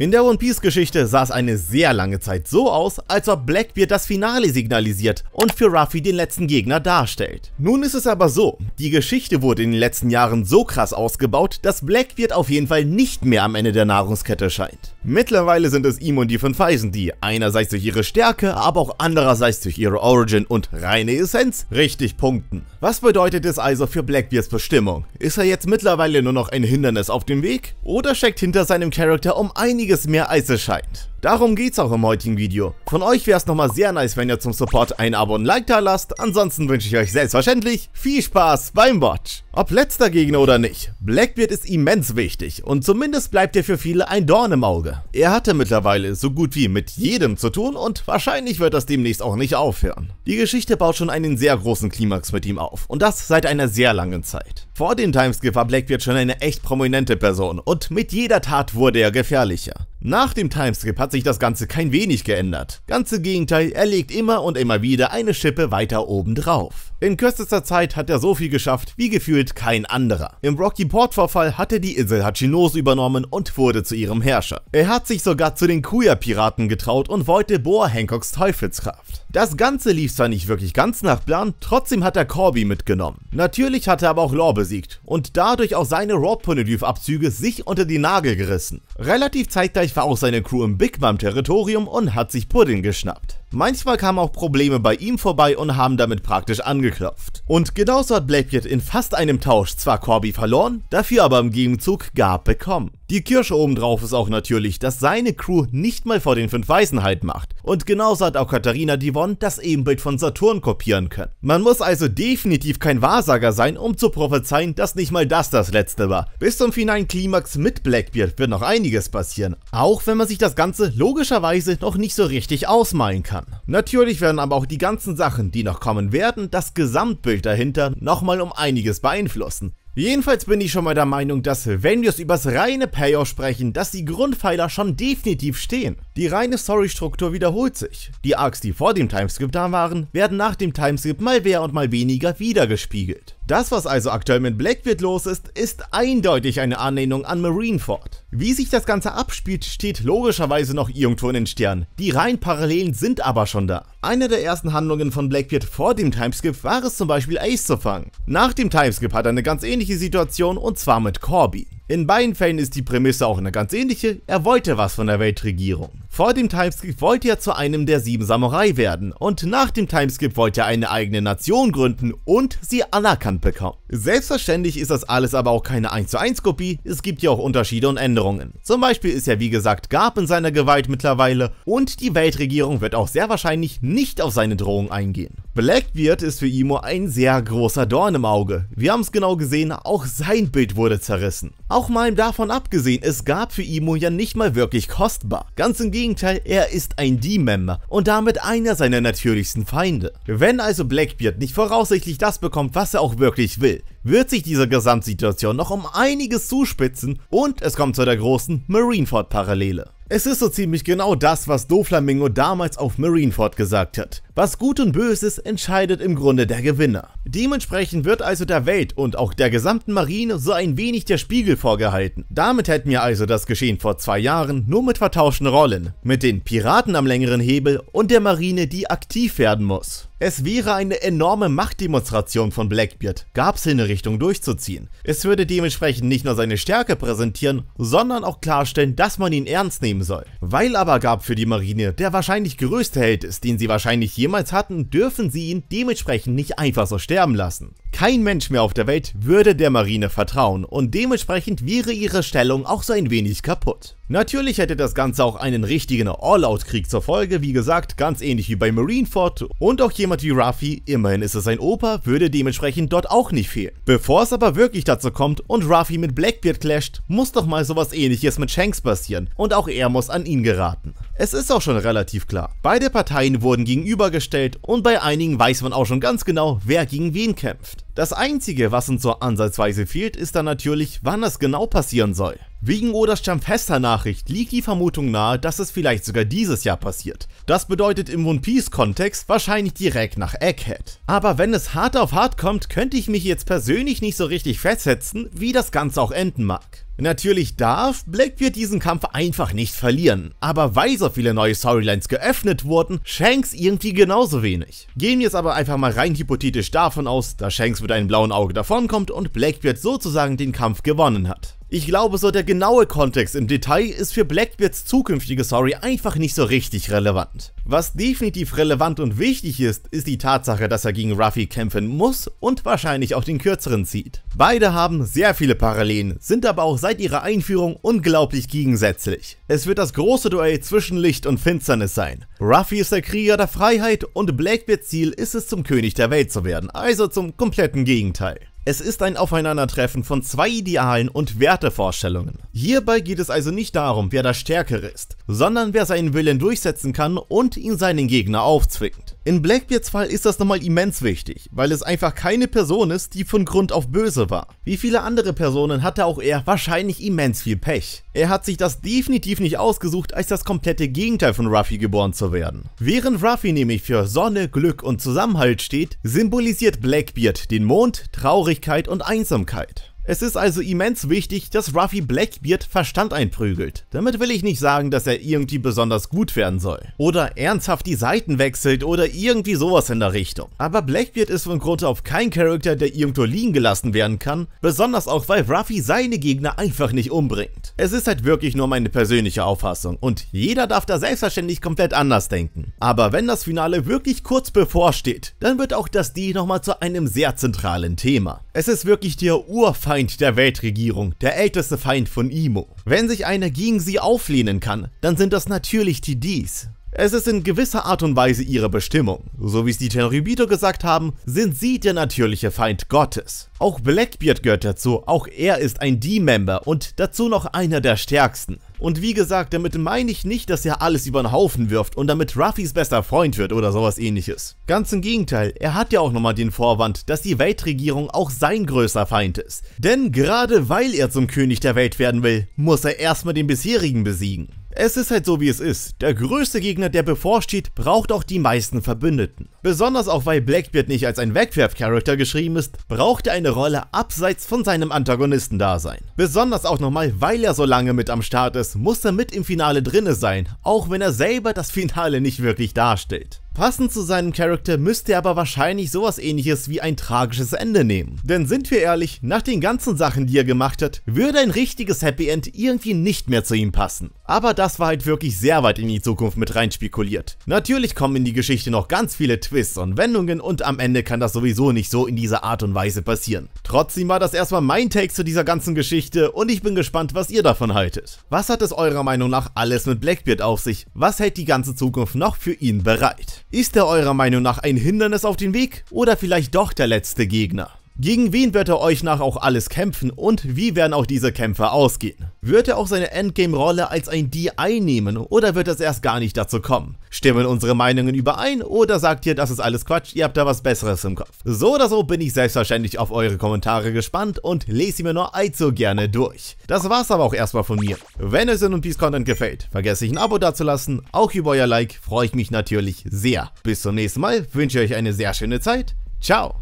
In der One Piece Geschichte sah es eine sehr lange Zeit so aus, als ob Blackbeard das Finale signalisiert und für Ruffy den letzten Gegner darstellt. Nun ist es aber so, die Geschichte wurde in den letzten Jahren so krass ausgebaut, dass Blackbeard auf jeden Fall nicht mehr am Ende der Nahrungskette scheint. Mittlerweile sind es ihm und die von Feisen, die einerseits durch ihre Stärke, aber auch andererseits durch ihre Origin und reine Essenz richtig punkten. Was bedeutet es also für Blackbeards Bestimmung? Ist er jetzt mittlerweile nur noch ein Hindernis auf dem Weg? Oder steckt hinter seinem Charakter um einige einiges mehr als es scheint. Darum geht's auch im heutigen Video. Von euch wäre es nochmal sehr nice, wenn ihr zum Support ein Abo und ein Like da lasst, ansonsten wünsche ich euch selbstverständlich viel Spaß beim Watch. Ob letzter Gegner oder nicht, Blackbeard ist immens wichtig und zumindest bleibt er für viele ein Dorn im Auge. Er hatte mittlerweile so gut wie mit jedem zu tun und wahrscheinlich wird das demnächst auch nicht aufhören. Die Geschichte baut schon einen sehr großen Klimax mit ihm auf und das seit einer sehr langen Zeit. Vor dem Timeskip war Blackbeard schon eine echt prominente Person und mit jeder Tat wurde er gefährlicher. Nach dem Timeskip hat sich das Ganze kein wenig geändert. Ganz im Gegenteil, er legt immer und immer wieder eine Schippe weiter oben drauf. In kürzester Zeit hat er so viel geschafft, wie gefühlt kein anderer. Im rocky port Vorfall hat er die Insel Hachinose übernommen und wurde zu ihrem Herrscher. Er hat sich sogar zu den Kuya-Piraten getraut und wollte Boa Hancocks Teufelskraft. Das Ganze lief zwar nicht wirklich ganz nach Plan, trotzdem hat er Corby mitgenommen. Natürlich hat er aber auch Law besiegt und dadurch auch seine Raw-Poneglyph-Abzüge sich unter die Nagel gerissen. Relativ zeitgleich war auch seine Crew im Big Mom-Territorium und hat sich Pudding geschnappt. Manchmal kamen auch Probleme bei ihm vorbei und haben damit praktisch angeklopft. Und genauso hat Blackbeard in fast einem Tausch zwar Corby verloren, dafür aber im Gegenzug Garb bekommen. Die Kirsche obendrauf ist auch natürlich, dass seine Crew nicht mal vor den fünf Weißen halt macht, und genauso hat auch Katharina Divon das Ebenbild von Saturn kopieren können. Man muss also definitiv kein Wahrsager sein, um zu prophezeien, dass nicht mal das das letzte war. Bis zum finalen Klimax mit Blackbeard wird noch einiges passieren, auch wenn man sich das Ganze logischerweise noch nicht so richtig ausmalen kann. Natürlich werden aber auch die ganzen Sachen, die noch kommen werden, das Gesamtbild dahinter nochmal um einiges beeinflussen. Jedenfalls bin ich schon mal der Meinung, dass wenn wir es übers reine Payoff sprechen, dass die Grundpfeiler schon definitiv stehen. Die reine Story-Struktur wiederholt sich. Die Arcs, die vor dem Timeskip da waren, werden nach dem Timeskip mal mehr und mal weniger wiedergespiegelt. Das, was also aktuell mit Blackbeard los ist, ist eindeutig eine Anlehnung an Marineford. Wie sich das Ganze abspielt, steht logischerweise noch irgendwo in den Sternen. Die reinen Parallelen sind aber schon da. Eine der ersten Handlungen von Blackbeard vor dem Timeskip war es zum Beispiel Ace zu fangen. Nach dem Timeskip hat er eine ganz ähnliche Situation und zwar mit Corby. In beiden Fällen ist die Prämisse auch eine ganz ähnliche, er wollte was von der Weltregierung. Vor dem Timeskip wollte er zu einem der sieben Samurai werden und nach dem Timeskip wollte er eine eigene Nation gründen und sie anerkannt bekommen. Selbstverständlich ist das alles aber auch keine 1 zu 1 Kopie, es gibt ja auch Unterschiede und Änderungen. Zum Beispiel ist er wie gesagt Garp in seiner Gewalt mittlerweile und die Weltregierung wird auch sehr wahrscheinlich nicht auf seine Drohung eingehen. Blackbeard ist für Imo ein sehr großer Dorn im Auge. Wir haben es genau gesehen, auch sein Bild wurde zerrissen. Auch mal davon abgesehen, es gab für Imo ja nicht mal wirklich kostbar. Ganz im Gegenteil, er ist ein D-Member und damit einer seiner natürlichsten Feinde. Wenn also Blackbeard nicht voraussichtlich das bekommt, was er auch wirklich will, wird sich diese Gesamtsituation noch um einiges zuspitzen und es kommt zu der großen Marineford-Parallele. Es ist so ziemlich genau das, was Doflamingo damals auf Marineford gesagt hat. Was gut und böse ist, entscheidet im Grunde der Gewinner. Dementsprechend wird also der Welt und auch der gesamten Marine so ein wenig der Spiegel vorgehalten. Damit hätten wir also das Geschehen vor zwei Jahren nur mit vertauschten Rollen. Mit den Piraten am längeren Hebel und der Marine, die aktiv werden muss. Es wäre eine enorme Machtdemonstration von Blackbeard, Garbs Hinrichtung durchzuziehen. Es würde dementsprechend nicht nur seine Stärke präsentieren, sondern auch klarstellen, dass man ihn ernst nehmen soll. Weil aber Garb für die Marine der wahrscheinlich größte Held ist, den sie wahrscheinlich jemals hatten, dürfen sie ihn dementsprechend nicht einfach so sterben lassen. Kein Mensch mehr auf der Welt würde der Marine vertrauen und dementsprechend wäre ihre Stellung auch so ein wenig kaputt. Natürlich hätte das Ganze auch einen richtigen All-Out-Krieg zur Folge, wie gesagt, ganz ähnlich wie bei Marineford und auch jemand wie Ruffy, immerhin ist es ein Opa, würde dementsprechend dort auch nicht fehlen. Bevor es aber wirklich dazu kommt und Ruffy mit Blackbeard clasht, muss doch mal sowas ähnliches mit Shanks passieren und auch er muss an ihn geraten. Es ist auch schon relativ klar, beide Parteien wurden gegenübergestellt und bei einigen weiß man auch schon ganz genau, wer gegen wen kämpft. Das einzige, was uns so ansatzweise fehlt, ist dann natürlich, wann das genau passieren soll. Wegen Odas Stammfester Nachricht liegt die Vermutung nahe, dass es vielleicht sogar dieses Jahr passiert. Das bedeutet im One Piece Kontext wahrscheinlich direkt nach Egghead. Aber wenn es hart auf hart kommt, könnte ich mich jetzt persönlich nicht so richtig festsetzen, wie das Ganze auch enden mag. Natürlich darf Blackbeard diesen Kampf einfach nicht verlieren, aber weil so viele neue Storylines geöffnet wurden, Shanks irgendwie genauso wenig. Gehen wir jetzt aber einfach mal rein hypothetisch davon aus, dass Shanks mit einem blauen Auge davonkommt und Blackbeard sozusagen den Kampf gewonnen hat. Ich glaube, so der genaue Kontext im Detail ist für Blackbeards zukünftige Story einfach nicht so richtig relevant. Was definitiv relevant und wichtig ist, ist die Tatsache, dass er gegen Ruffy kämpfen muss und wahrscheinlich auch den kürzeren zieht. Beide haben sehr viele Parallelen, sind aber auch seit ihrer Einführung unglaublich gegensätzlich. Es wird das große Duell zwischen Licht und Finsternis sein. Ruffy ist der Krieger der Freiheit und Blackbeards Ziel ist es, zum König der Welt zu werden, also zum kompletten Gegenteil. Es ist ein Aufeinandertreffen von zwei Idealen und Wertevorstellungen. Hierbei geht es also nicht darum, wer das Stärkere ist, sondern wer seinen Willen durchsetzen kann und ihn seinen Gegner aufzwingt. In Blackbeards Fall ist das nochmal immens wichtig, weil es einfach keine Person ist, die von Grund auf böse war. Wie viele andere Personen hatte auch er wahrscheinlich immens viel Pech. Er hat sich das definitiv nicht ausgesucht, als das komplette Gegenteil von Ruffy geboren zu werden. Während Ruffy nämlich für Sonne, Glück und Zusammenhalt steht, symbolisiert Blackbeard den Mond, Traurigkeit Traurigkeit und Einsamkeit. Es ist also immens wichtig, dass Ruffy Blackbeard Verstand einprügelt. Damit will ich nicht sagen, dass er irgendwie besonders gut werden soll. Oder ernsthaft die Seiten wechselt oder irgendwie sowas in der Richtung. Aber Blackbeard ist von Grund auf kein Charakter, der irgendwo liegen gelassen werden kann, besonders auch weil Ruffy seine Gegner einfach nicht umbringt. Es ist halt wirklich nur meine persönliche Auffassung und jeder darf da selbstverständlich komplett anders denken. Aber wenn das Finale wirklich kurz bevorsteht, dann wird auch das D nochmal zu einem sehr zentralen Thema. Es ist wirklich der Urfall Feind der Weltregierung, der älteste Feind von Imo. Wenn sich einer gegen sie auflehnen kann, dann sind das natürlich die Dies. Es ist in gewisser Art und Weise ihre Bestimmung. So wie es die Tenryubito gesagt haben, sind sie der natürliche Feind Gottes. Auch Blackbeard gehört dazu, auch er ist ein D-Member und dazu noch einer der stärksten. Und wie gesagt, damit meine ich nicht, dass er alles über den Haufen wirft und damit Ruffys bester Freund wird oder sowas ähnliches. Ganz im Gegenteil, er hat ja auch nochmal den Vorwand, dass die Weltregierung auch sein größer Feind ist. Denn gerade weil er zum König der Welt werden will, muss er erstmal den bisherigen besiegen. Es ist halt so wie es ist. Der größte Gegner, der bevorsteht, braucht auch die meisten Verbündeten. Besonders auch weil Blackbeard nicht als ein wegwerf Wegwerfcharakter geschrieben ist, braucht er eine Rolle abseits von seinem Antagonisten-Dasein. Besonders auch nochmal, weil er so lange mit am Start ist, muss er mit im Finale drinne sein, auch wenn er selber das Finale nicht wirklich darstellt. Passend zu seinem Charakter müsste er aber wahrscheinlich sowas ähnliches wie ein tragisches Ende nehmen. Denn sind wir ehrlich, nach den ganzen Sachen, die er gemacht hat, würde ein richtiges Happy End irgendwie nicht mehr zu ihm passen. Aber das war halt wirklich sehr weit in die Zukunft mit reinspekuliert. Natürlich kommen in die Geschichte noch ganz viele Twists und Wendungen und am Ende kann das sowieso nicht so in dieser Art und Weise passieren. Trotzdem war das erstmal mein Take zu dieser ganzen Geschichte und ich bin gespannt, was ihr davon haltet. Was hat es eurer Meinung nach alles mit Blackbeard auf sich? Was hält die ganze Zukunft noch für ihn bereit? Ist er eurer Meinung nach ein Hindernis auf dem Weg oder vielleicht doch der letzte Gegner? Gegen wen wird er euch nach auch alles kämpfen und wie werden auch diese Kämpfe ausgehen? Wird er auch seine Endgame-Rolle als ein DI einnehmen oder wird es erst gar nicht dazu kommen? Stimmen unsere Meinungen überein oder sagt ihr, das ist alles Quatsch, ihr habt da was Besseres im Kopf? So oder so bin ich selbstverständlich auf eure Kommentare gespannt und lese sie mir nur allzu gerne durch. Das war's aber auch erstmal von mir. Wenn es in und Peace Content gefällt, vergesst nicht ein Abo dazulassen, auch über euer Like freue ich mich natürlich sehr. Bis zum nächsten Mal, wünsche euch eine sehr schöne Zeit, ciao!